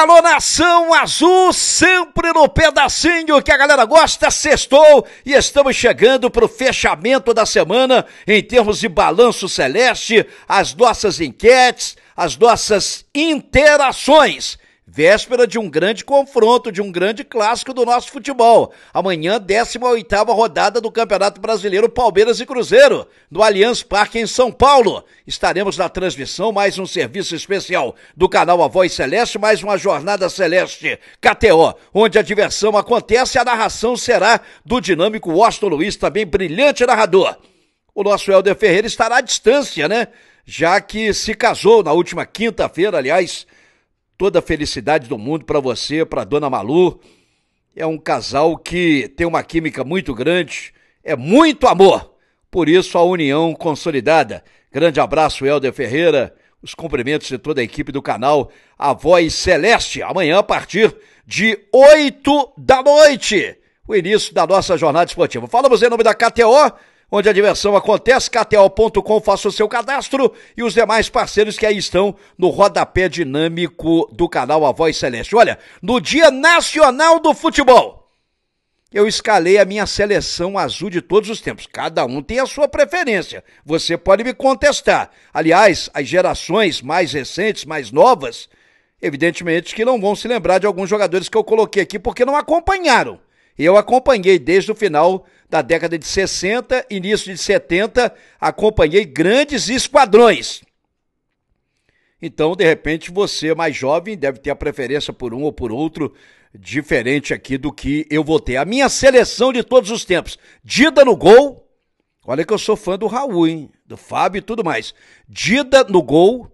Alô, nação azul, sempre no pedacinho que a galera gosta, sextou e estamos chegando para o fechamento da semana em termos de balanço celeste, as nossas enquetes, as nossas interações. Véspera de um grande confronto, de um grande clássico do nosso futebol. Amanhã, 18ª rodada do Campeonato Brasileiro Palmeiras e Cruzeiro, no Allianz Parque em São Paulo. Estaremos na transmissão, mais um serviço especial do canal A Voz Celeste, mais uma Jornada Celeste KTO, onde a diversão acontece e a narração será do dinâmico Washington Luiz, também brilhante narrador. O nosso Helder Ferreira estará à distância, né? Já que se casou na última quinta-feira, aliás, toda a felicidade do mundo para você, para Dona Malu. É um casal que tem uma química muito grande, é muito amor. Por isso a união consolidada. Grande abraço, Helder Ferreira. Os cumprimentos de toda a equipe do canal A Voz Celeste. Amanhã, a partir de 8 da noite, o início da nossa jornada esportiva. Falamos em nome da KTO onde a diversão acontece. KTO.com, faça o seu cadastro e os demais parceiros que aí estão no rodapé dinâmico do canal A Voz Celeste. Olha, no Dia Nacional do Futebol, eu escalei a minha seleção azul de todos os tempos. Cada um tem a sua preferência. Você pode me contestar. Aliás, as gerações mais recentes, mais novas, evidentemente que não vão se lembrar de alguns jogadores que eu coloquei aqui porque não acompanharam. Eu acompanhei desde o final da década de 60, início de 70, acompanhei grandes esquadrões. Então, de repente, você mais jovem deve ter a preferência por um ou por outro, diferente aqui do que eu vou ter. A minha seleção de todos os tempos: Dida no gol. Olha que eu sou fã do Raul, hein? Do Fábio e tudo mais. Dida no gol.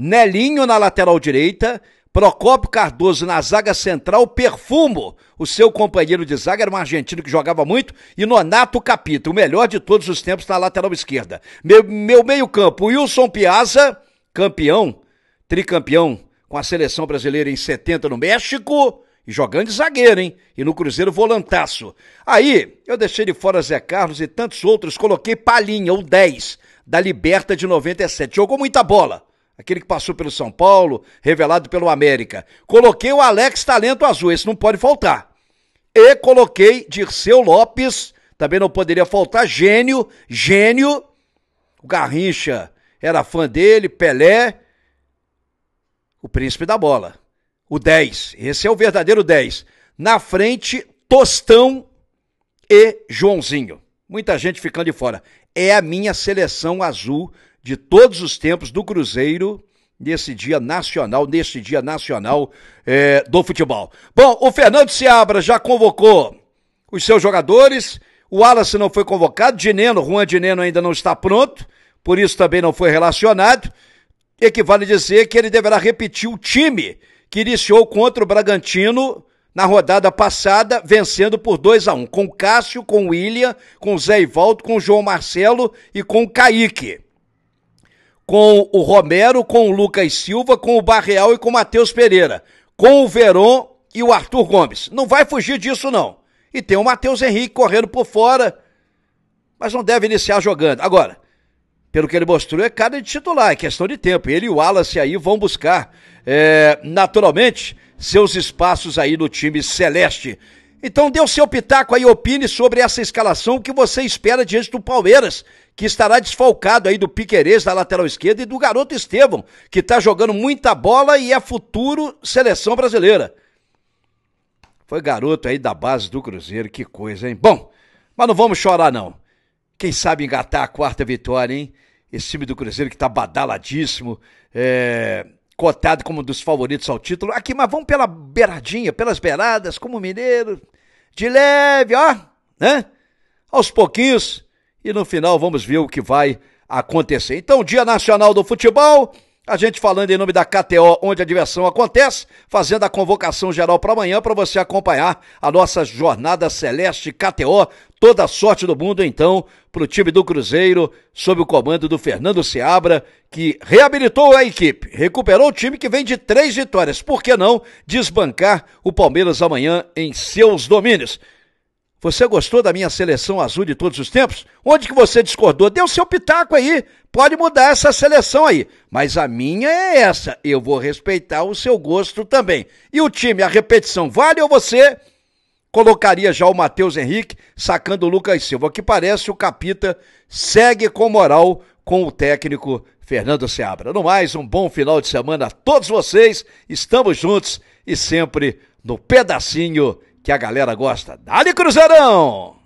Nelinho na lateral direita, Procópio Cardoso na zaga central, Perfumo, o seu companheiro de zaga, era um argentino que jogava muito, e Nonato Capita, o melhor de todos os tempos na lateral esquerda. Meu, meu meio-campo, Wilson Piazza, campeão, tricampeão com a seleção brasileira em 70 no México. E jogando de zagueiro, hein? E no Cruzeiro volantaço. Aí, eu deixei de fora Zé Carlos e tantos outros, coloquei Palinha, o 10, da Liberta de 97. Jogou muita bola, aquele que passou pelo São Paulo, revelado pelo América. Coloquei o Alex Talento Azul, esse não pode faltar. E coloquei Dirceu Lopes, também não poderia faltar, gênio, gênio. O Garrincha era fã dele, Pelé, o príncipe da bola. O 10, esse é o verdadeiro 10. Na frente, Tostão e Joãozinho. Muita gente ficando de fora. É a minha seleção azul de todos os tempos do Cruzeiro nesse dia nacional, neste dia nacional é, do futebol. Bom, o Fernando Seabra já convocou os seus jogadores, o Wallace não foi convocado, Dineno, Juan Dineno ainda não está pronto, por isso também não foi relacionado, equivale dizer que ele deverá repetir o time que iniciou contra o Bragantino na rodada passada, vencendo por 2 a 1 um, com Cássio, com William, com Zé Ivaldo, com João Marcelo e com Caíque com o Romero, com o Lucas Silva, com o Barreal e com o Matheus Pereira, com o Veron e o Arthur Gomes. Não vai fugir disso, não. E tem o Matheus Henrique correndo por fora, mas não deve iniciar jogando. Agora, pelo que ele mostrou, é cara de titular, é questão de tempo. Ele e o Wallace aí vão buscar, é, naturalmente, seus espaços aí no time celeste então dê o seu pitaco aí, opine sobre essa escalação, o que você espera diante do Palmeiras, que estará desfalcado aí do Piquerez da lateral esquerda e do garoto Estevão, que está jogando muita bola e é futuro seleção brasileira. Foi garoto aí da base do Cruzeiro, que coisa, hein? Bom, mas não vamos chorar não. Quem sabe engatar a quarta vitória, hein? Esse time do Cruzeiro que está badaladíssimo, é cotado como um dos favoritos ao título aqui, mas vamos pela beiradinha, pelas beiradas, como mineiro, de leve, ó, né? Aos pouquinhos, e no final vamos ver o que vai acontecer. Então, Dia Nacional do Futebol. A gente falando em nome da KTO, onde a diversão acontece, fazendo a convocação geral para amanhã para você acompanhar a nossa jornada celeste KTO. Toda a sorte do mundo, então, para o time do Cruzeiro, sob o comando do Fernando Seabra, que reabilitou a equipe, recuperou o time que vem de três vitórias. Por que não desbancar o Palmeiras amanhã em seus domínios? Você gostou da minha seleção azul de todos os tempos? Onde que você discordou? Deu seu pitaco aí. Pode mudar essa seleção aí. Mas a minha é essa. Eu vou respeitar o seu gosto também. E o time, a repetição vale ou você colocaria já o Matheus Henrique sacando o Lucas Silva? Que parece o Capita segue com moral com o técnico Fernando Seabra. No mais, um bom final de semana a todos vocês. Estamos juntos e sempre no pedacinho que a galera gosta. dale Cruzeirão!